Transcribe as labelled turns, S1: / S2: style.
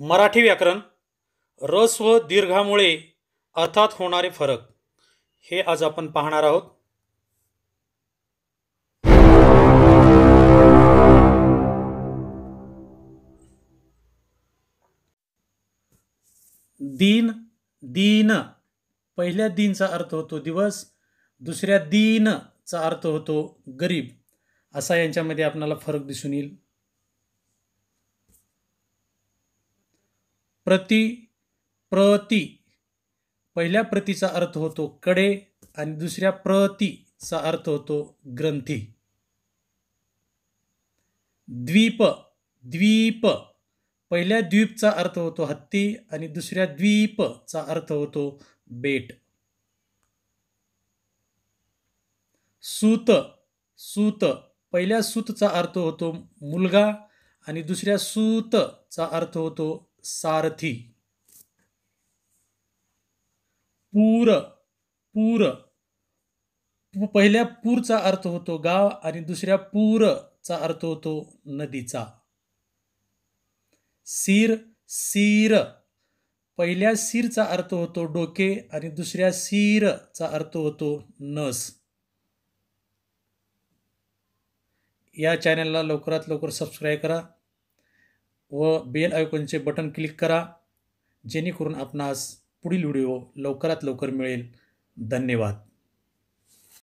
S1: मराठी व्याकरण रस व दीर्घामुळे अर्थात होणारे फरक हे आज आपण पाहणार आहोत दिन दिन पहिल्या दिनचा अर्थ होतो दिवस दुसऱ्या दिनचा अर्थ होतो गरीब असा यांच्यामध्ये आपल्याला फरक दिसून येईल प्रति प्रती पहिल्या प्रतीचा अर्थ होतो कडे आणि दुसऱ्या प्रतीचा अर्थ होतो ग्रंथी द्वीप द्वीप पहिल्या द्वीपचा अर्थ होतो हत्ती आणि दुसऱ्या द्वीपचा अर्थ होतो बेट सूत सूत पहिल्या सूतचा अर्थ होतो मुलगा आणि दुसऱ्या सूतचा अर्थ होतो सारथी पूर पूर पहिल्या पूरचा अर्थ होतो गाव आणि दुसऱ्या पूरचा अर्थ होतो नदीचा सीर सीर पहिल्या सीरचा अर्थ होतो डोके आणि दुसऱ्या सीरचा अर्थ होतो नस या चॅनलला लवकरात लवकर सबस्क्राईब करा व बेल आयकॉनचे बटन क्लिक करा जेणेकरून आपणास पुढील व्हिडिओ लवकरात लवकर मिळेल धन्यवाद